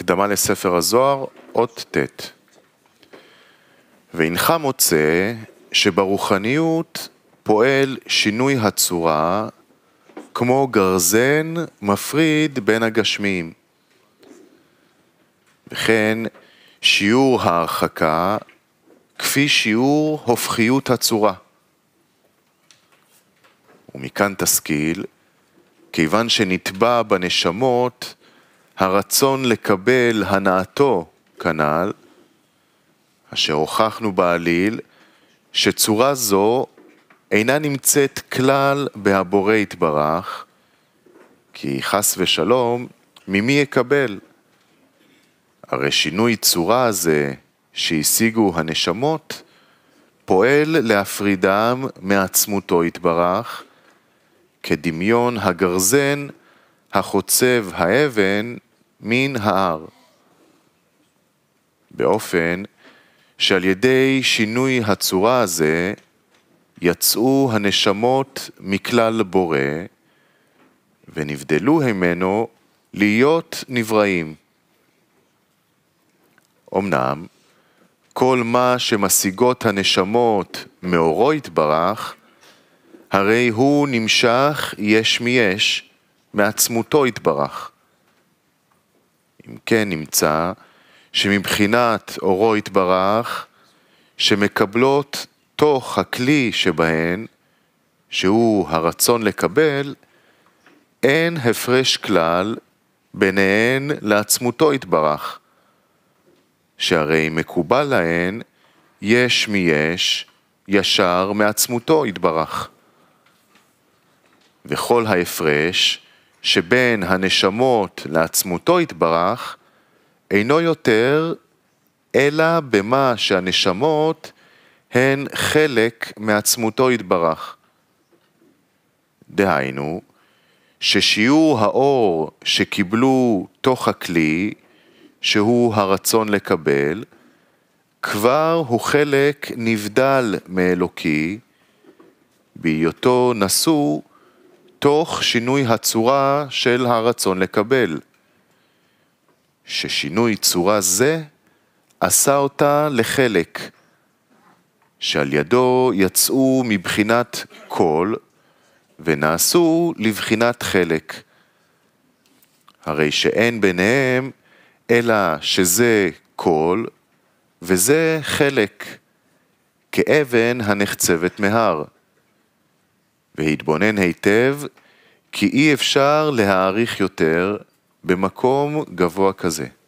הקדמה לספר הזוהר, אות ט'. והנך מוצא שברוחניות פועל שינוי הצורה כמו גרזן מפריד בין הגשמיים. וכן שיעור ההרחקה כפי שיעור הופכיות הצורה. ומכאן תשכיל, כיוון שנתבע בנשמות הרצון לקבל הנעתו כנ"ל, אשר הוכחנו בעליל, שצורה זו אינה נמצאת כלל בהבורא יתברך, כי חס ושלום, ממי יקבל? הרי שינוי צורה הזה שהשיגו הנשמות, פועל להפרידם מעצמותו יתברך, כדמיון הגרזן החוצב האבן מן ההר. באופן שעל ידי שינוי הצורה הזה יצאו הנשמות מכלל בורא ונבדלו ממנו להיות נבראים. אמנם, כל מה שמשיגות הנשמות מאורו יתברך, הרי הוא נמשך יש מיש, מעצמותו יתברך. אם כן נמצא, שמבחינת אורו יתברך, שמקבלות תוך הכלי שבהן, שהוא הרצון לקבל, אין הפרש כלל ביניהן לעצמותו יתברך. שהרי מקובל להן יש מיש, ישר מעצמותו יתברך. וכל ההפרש שבין הנשמות לעצמותו יתברך, אינו יותר אלא במה שהנשמות הן חלק מעצמותו יתברך. דהיינו, ששיעור האור שקיבלו תוך הכלי, שהוא הרצון לקבל, כבר הוא חלק נבדל מאלוקי, בהיותו נשוא מתוך שינוי הצורה של הרצון לקבל. ששינוי צורה זה עשה אותה לחלק, שעל ידו יצאו מבחינת כל ונעשו לבחינת חלק. הרי שאין ביניהם אלא שזה כל וזה חלק, כאבן הנחצבת מהר. והתבונן היטב, כי אי אפשר להעריך יותר במקום גבוה כזה.